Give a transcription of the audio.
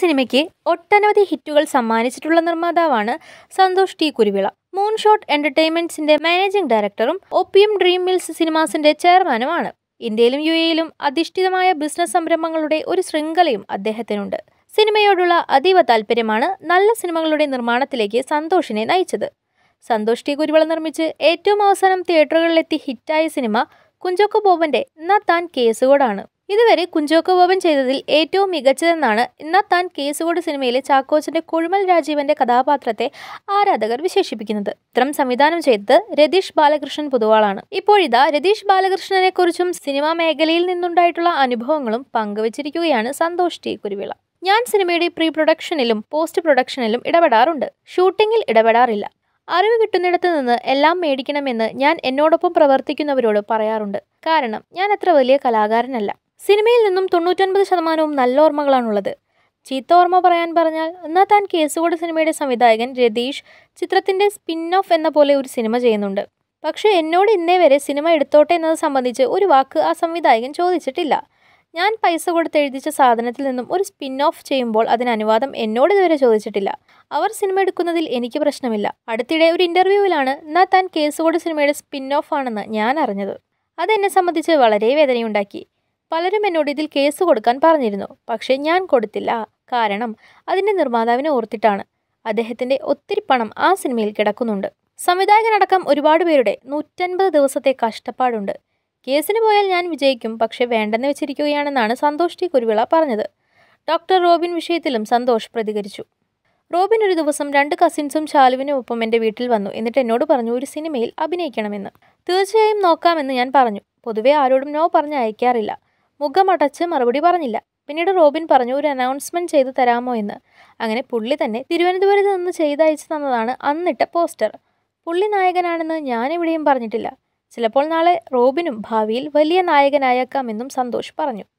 സിനിമയ്ക്ക് ഒട്ടനവധി ഹിറ്റുകൾ സമ്മാനിച്ചിട്ടുള്ള നിർമ്മാതാവാണ് സന്തോഷ് ടി കുരുവിള മൂൺഷോട്ട് എന്റർടൈൻമെന്റ്സിന്റെ മാനേജിംഗ് ഡയറക്ടറും ഒപ്പിയം ഡ്രീം മിൽസ് സിനിമാസിന്റെ ചെയർമാനുമാണ് ഇന്ത്യയിലും യു എയിലും അധിഷ്ഠിതമായ ബിസിനസ് സംരംഭങ്ങളുടെ ഒരു ശൃംഖലയും അദ്ദേഹത്തിനുണ്ട് സിനിമയോടുള്ള അതീവ താല്പര്യമാണ് നല്ല സിനിമകളുടെ നിർമ്മാണത്തിലേക്ക് സന്തോഷിനെ നയിച്ചത് സന്തോഷ് ടി കുരുവിള നിർമ്മിച്ച് ഏറ്റവും അവസാനം തിയേറ്ററുകളിലെത്തി ഹിറ്റായ സിനിമ കുഞ്ചോക്കോ ബോബന്റെ ന താൻ കേസുകോടാണ് ഇതുവരെ കുഞ്ചോക്ക ബോബൻ ചെയ്തതിൽ ഏറ്റവും മികച്ചതെന്നാണ് ഇന്നാ താൻ കേസുകോട് സിനിമയിലെ ചാക്കോച്ചൻ്റെ കുഴിമൽ രാജീവൻ്റെ കഥാപാത്രത്തെ ആരാധകർ വിശേഷിപ്പിക്കുന്നത് ചിത്രം സംവിധാനം ചെയ്തത് രതീഷ് ബാലകൃഷ്ണൻ പുതുവാളാണ് ഇപ്പോഴിതാ രതീഷ് ബാലകൃഷ്ണനെ കുറിച്ചും സിനിമാ മേഖലയിൽ നിന്നുണ്ടായിട്ടുള്ള അനുഭവങ്ങളും പങ്കുവച്ചിരിക്കുകയാണ് സന്തോഷ് ടി കുരുവിള ഞാൻ സിനിമയുടെ പ്രീ പ്രൊഡക്ഷനിലും പോസ്റ്റ് പ്രൊഡക്ഷനിലും ഇടപെടാറുണ്ട് ഷൂട്ടിങ്ങിൽ ഇടപെടാറില്ല അറിവ് കിട്ടുന്നിടത്ത് നിന്ന് എല്ലാം മേടിക്കണമെന്ന് ഞാൻ എന്നോടൊപ്പം പ്രവർത്തിക്കുന്നവരോട് പറയാറുണ്ട് കാരണം ഞാൻ അത്ര വലിയ കലാകാരനല്ല സിനിമയിൽ നിന്നും തൊണ്ണൂറ്റൊൻപത് ശതമാനവും നല്ല ഓർമ്മകളാണുള്ളത് ചീത്ത ഓർമ്മ പറയാൻ പറഞ്ഞാൽ എന്നാൽ താൻ കേസുകോട് സിനിമയുടെ സംവിധായകൻ രതീഷ് ചിത്രത്തിൻ്റെ സ്പിൻ ഓഫ് എന്ന പോലെ ഒരു സിനിമ ചെയ്യുന്നുണ്ട് പക്ഷേ എന്നോട് ഇന്നേ വരെ സിനിമ എടുത്തോട്ടെ എന്നത് സംബന്ധിച്ച് ഒരു വാക്ക് ആ സംവിധായകൻ ചോദിച്ചിട്ടില്ല ഞാൻ പൈസ കൊടുത്ത് എഴുതിച്ച സാധനത്തിൽ നിന്നും ഒരു സ്പിൻ ഓഫ് ചെയ്യുമ്പോൾ അതിന് അനുവാദം എന്നോട് ഇതുവരെ ചോദിച്ചിട്ടില്ല അവർ സിനിമ എടുക്കുന്നതിൽ എനിക്ക് പ്രശ്നമില്ല അടുത്തിടെ ഒരു ഇൻ്റർവ്യൂവിലാണ് എന്നാൽ താൻ കേസുകോട് സിനിമയുടെ സ്പിൻ ഓഫ് ആണെന്ന് ഞാൻ അറിഞ്ഞത് അതെന്നെ സംബന്ധിച്ച് വളരെ വേദനയുണ്ടാക്കി പലരും എന്നോട് ഇതിൽ കേസ് കൊടുക്കാൻ പറഞ്ഞിരുന്നു പക്ഷേ ഞാൻ കൊടുത്തില്ല കാരണം അതിൻ്റെ നിർമ്മാതാവിനെ ഓർത്തിട്ടാണ് അദ്ദേഹത്തിൻ്റെ ഒത്തിരി പണം ആ സിനിമയിൽ കിടക്കുന്നുണ്ട് സംവിധായകനടക്കം ഒരുപാട് പേരുടെ നൂറ്റൻപത് ദിവസത്തെ കഷ്ടപ്പാടുണ്ട് കേസിന് പോയാൽ ഞാൻ വിജയിക്കും പക്ഷേ വേണ്ടെന്ന് വെച്ചിരിക്കുകയാണെന്നാണ് സന്തോഷ് ടി കുരുവിള പറഞ്ഞത് ഡോക്ടർ റോബിൻ വിഷയത്തിലും സന്തോഷ് പ്രതികരിച്ചു റോബിൻ ഒരു ദിവസം രണ്ട് കസിൻസും ഒപ്പം എൻ്റെ വീട്ടിൽ വന്നു എന്നിട്ട് എന്നോട് പറഞ്ഞു ഒരു സിനിമയിൽ അഭിനയിക്കണമെന്ന് തീർച്ചയായും നോക്കാമെന്ന് ഞാൻ പറഞ്ഞു പൊതുവെ ആരോടും നോ പറഞ്ഞ് അയക്കാറില്ല മുഖമടച്ച് മറുപടി പറഞ്ഞില്ല പിന്നീട് റോബിൻ പറഞ്ഞു ഒരു അനൗൺസ്മെന്റ് ചെയ്തു തരാമോ എന്ന് അങ്ങനെ പുള്ളി തന്നെ തിരുവനന്തപുരത്ത് നിന്ന് ചെയ്തയച്ചു തന്നതാണ് അന്നിട്ട പോസ്റ്റർ പുള്ളി നായകനാണെന്ന് ഞാനെവിടെയും പറഞ്ഞിട്ടില്ല ചിലപ്പോൾ നാളെ റോബിനും ഭാവിയിൽ വലിയ നായകനായേക്കാമെന്നും സന്തോഷ് പറഞ്ഞു